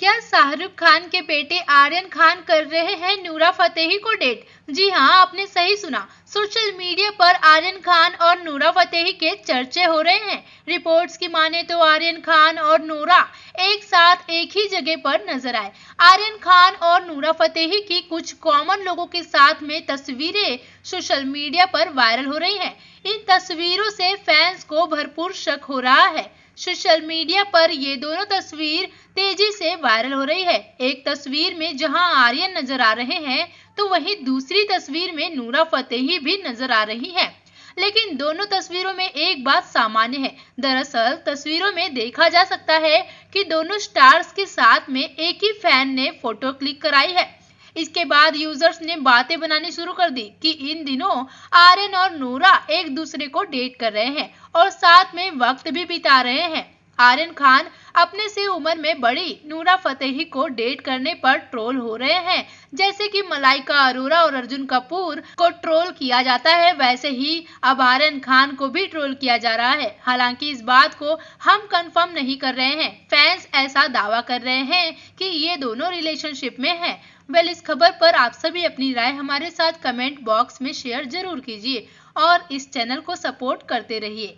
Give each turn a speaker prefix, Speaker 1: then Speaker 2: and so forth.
Speaker 1: क्या शाहरुख खान के बेटे आर्यन खान कर रहे हैं नूरा फतेही को डेट जी हाँ आपने सही सुना सोशल मीडिया पर आर्यन खान और नूरा फतेही के चर्चे हो रहे हैं रिपोर्ट्स की माने तो आर्यन खान और नूरा एक साथ एक ही जगह पर नजर आए आर्यन खान और नूरा फतेही की कुछ कॉमन लोगों के साथ में तस्वीरें सोशल मीडिया पर वायरल हो रही है इन तस्वीरों से फैंस को भरपूर शक हो रहा है सोशल मीडिया पर ये दोनों तस्वीर तेजी से वायरल हो रही है एक तस्वीर में जहां आर्यन नजर आ रहे हैं तो वहीं दूसरी तस्वीर में नूरा फतेही भी नजर आ रही है लेकिन दोनों तस्वीरों में एक बात सामान्य है दरअसल तस्वीरों में देखा जा सकता है कि दोनों स्टार्स के साथ में एक ही फैन ने फोटो क्लिक कराई है इसके बाद यूजर्स ने बातें बनानी शुरू कर दी कि इन दिनों आर्यन और नूरा एक दूसरे को डेट कर रहे हैं और साथ में वक्त भी बिता रहे हैं आर्यन खान अपने से उम्र में बड़ी नूरा फतेही को डेट करने पर ट्रोल हो रहे हैं जैसे कि मलाइका अरोरा और अर्जुन कपूर को ट्रोल किया जाता है वैसे ही अब आर्यन खान को भी ट्रोल किया जा रहा है हालांकि इस बात को हम कंफर्म नहीं कर रहे हैं फैंस ऐसा दावा कर रहे हैं कि ये दोनों रिलेशनशिप में है वेल इस खबर पर आप सभी अपनी राय हमारे साथ कमेंट बॉक्स में शेयर जरूर कीजिए और इस चैनल को सपोर्ट करते रहिए